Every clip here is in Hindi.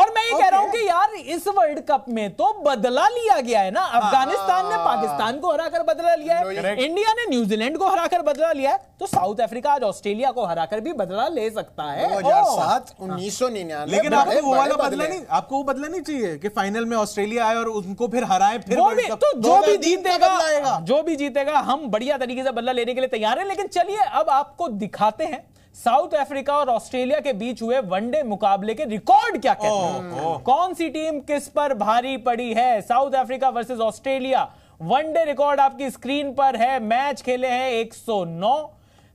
और मैं ये okay. कह रहा हूं कि यार इस वर्ल्ड कप में तो बदला लिया गया है ना हाँ, अफगानिस्तान ने हाँ, हाँ, पाकिस्तान को हराकर बदला लिया है इंडिया ने न्यूजीलैंड को हराकर बदला लिया है तो साउथ अफ्रीका आज ऑस्ट्रेलिया को हराकर भी बदला ले सकता है लेकिन आपको वो वाला बदला नहीं आपको वो बदला नहीं चाहिए कि फाइनल में ऑस्ट्रेलिया आए और उनको फिर हराए फिर तो जो भी जीतेगा जो भी जीतेगा हम बढ़िया तरीके से बदला लेने के लिए तैयार है लेकिन चलिए अब आपको दिखाते हैं साउथ अफ्रीका और ऑस्ट्रेलिया के बीच हुए वनडे मुकाबले के रिकॉर्ड क्या कहते हैं कौन सी टीम किस पर भारी पड़ी है South Africa versus Australia one day record आपकी स्क्रीन पर है मैच खेले हैं 109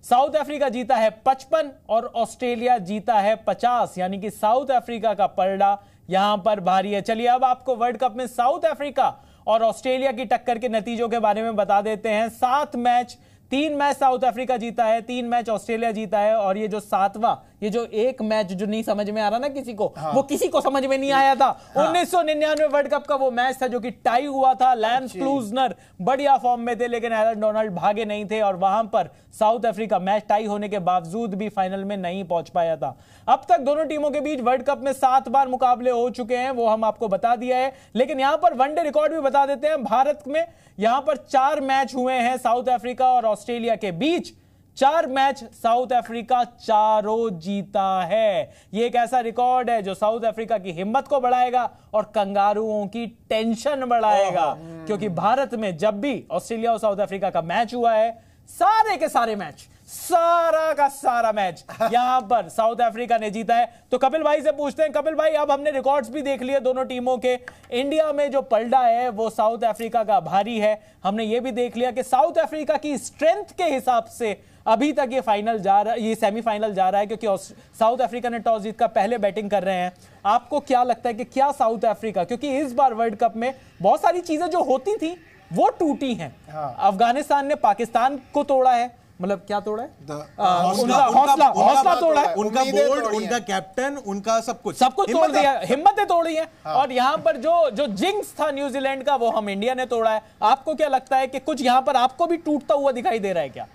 साउथ अफ्रीका जीता है 55 और ऑस्ट्रेलिया जीता है 50 यानी कि साउथ अफ्रीका का पलड़ा यहां पर भारी है चलिए अब आपको वर्ल्ड कप में साउथ अफ्रीका और ऑस्ट्रेलिया की टक्कर के नतीजों के बारे में बता देते हैं सात मैच तीन मैच साउथ अफ्रीका जीता है तीन मैच ऑस्ट्रेलिया जीता है और ये जो सातवां ये जो एक मैच जो नहीं समझ में आ रहा ना किसी को हाँ। वो किसी को समझ में नहीं आया था हाँ। उन्नीस सौ निन्यानवे वर्ल्ड कप का वो मैच था जो कि टाई हुआ था लैंस क्लूजनर बढ़िया फॉर्म में थे लेकिन एलन डोनाल्ड भागे नहीं थे और वहां पर साउथ अफ्रीका मैच टाई होने के बावजूद भी फाइनल में नहीं पहुंच पाया था अब तक दोनों टीमों के बीच वर्ल्ड कप में सात बार मुकाबले हो चुके हैं वो हम आपको बता दिया है लेकिन यहां पर वनडे रिकॉर्ड भी बता देते हैं भारत में यहां पर चार मैच हुए हैं साउथ अफ्रीका और ऑस्ट्रेलिया के बीच चार मैच साउथ अफ्रीका चारों जीता है यह एक ऐसा रिकॉर्ड है जो साउथ अफ्रीका की हिम्मत को बढ़ाएगा और कंगारुओं की टेंशन बढ़ाएगा हम्म। क्योंकि भारत में जब भी ऑस्ट्रेलिया और साउथ अफ्रीका का मैच हुआ है सारे के सारे मैच सारा का सारा मैच यहां पर साउथ अफ्रीका ने जीता है तो कपिल भाई से पूछते हैं कपिल भाई अब हमने रिकॉर्ड्स भी देख लिए दोनों टीमों के इंडिया में जो पलडा है वो साउथ अफ्रीका का भारी है हमने ये भी देख लिया कि साउथ अफ्रीका की स्ट्रेंथ के हिसाब से अभी तक ये फाइनल जा रहा ये सेमीफाइनल जा रहा है क्योंकि साउथ अफ्रीका ने टॉस जीतकर पहले बैटिंग कर रहे हैं आपको क्या लगता है कि क्या साउथ अफ्रीका क्योंकि इस बार वर्ल्ड कप में बहुत सारी चीजें जो होती थी वो टूटी हैं हाँ। अफगानिस्तान ने पाकिस्तान को तोड़ा है मतलब क्या तोड़ा है हौसला हौसला तोड़ा है उनका बोर्ड उनका कैप्टन उनका सब कुछ सब कुछ तोड़ दिया हिम्मतें तोड़ी है हाँ। और यहाँ पर जो जो जिंक्स था न्यूजीलैंड का वो हम इंडिया ने तोड़ा है आपको क्या लगता है कि कुछ यहाँ पर आपको भी टूटता हुआ दिखाई दे रहा है क्या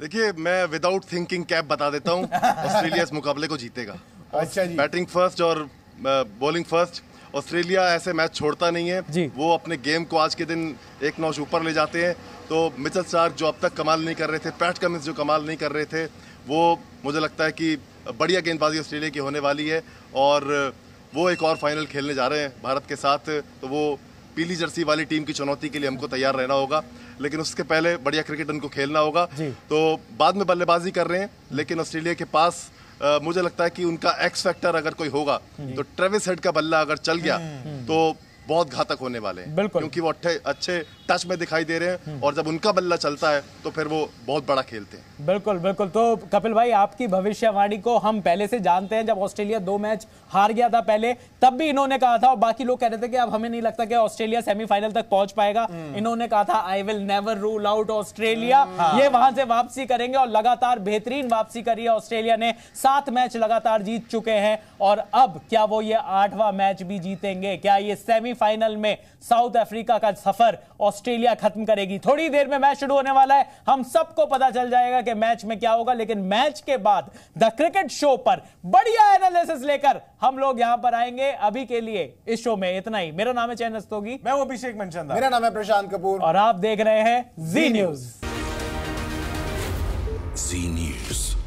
देखिए मैं विदाउट थिंकिंग कैप बता देता हूँ ऑस्ट्रेलिया इस मुकाबले को जीतेगा अच्छा जी बैटिंग फर्स्ट और बॉलिंग uh, फर्स्ट ऑस्ट्रेलिया ऐसे मैच छोड़ता नहीं है वो अपने गेम को आज के दिन एक नौच ऊपर ले जाते हैं तो मिचल स्टार्क जो अब तक कमाल नहीं कर रहे थे पैट कमिंस जो कमाल नहीं कर रहे थे वो मुझे लगता है कि बढ़िया गेंदबाजी ऑस्ट्रेलिया की होने वाली है और वो एक और फाइनल खेलने जा रहे हैं भारत के साथ तो वो पीली जर्सी वाली टीम की चुनौती के लिए हमको तैयार रहना होगा लेकिन उसके पहले बढ़िया क्रिकेट उनको खेलना होगा तो बाद में बल्लेबाजी कर रहे हैं लेकिन ऑस्ट्रेलिया के पास आ, मुझे लगता है कि उनका एक्स फैक्टर अगर कोई होगा तो ट्रेविस हेड का बल्ला अगर चल गया हम्म। तो बहुत घातक होने वाले हैं बिल्कुल क्योंकि वो अच्छे अच्छे टच में दिखाई दे रहे हैं हम्म। और जब उनका बल्ला चलता है तो फिर वो बहुत बड़ा खेलते हैं बिल्कुल बिल्कुल तो कपिल भाई आपकी भविष्यवाणी को हम पहले से जानते हैं जब ऑस्ट्रेलिया दो मैच हार गया था पहले तब भी इन्होंने कहा था और बाकी लोग कह रहे थे कि अब हमें नहीं लगता कि ऑस्ट्रेलिया सेमीफाइनल तक पहुंच पाएगा हम्म। इन्होंने कहा था I will never rule out Australia हम्म, हाँ। ये वहां से वापसी करेंगे और लगातार बेहतरीन वापसी करी है ऑस्ट्रेलिया ने सात मैच लगातार जीत चुके हैं और अब क्या वो ये आठवां मैच भी जीतेंगे क्या ये सेमीफाइनल में साउथ अफ्रीका का सफर ऑस्ट्रेलिया ऑस्ट्रेलिया खत्म करेगी थोड़ी देर में मैच शुरू होने वाला है हम सबको पता चल जाएगा कि मैच में क्या होगा लेकिन मैच के बाद द क्रिकेट शो पर बढ़िया एनालिसिस लेकर हम लोग यहां पर आएंगे अभी के लिए इस शो में इतना ही मेरा नाम है चैन अस्तोगी मैं अभिषेक मनचंदा मेरा नाम है प्रशांत कपूर और आप देख रहे हैं जी न्यूज जी न्यूज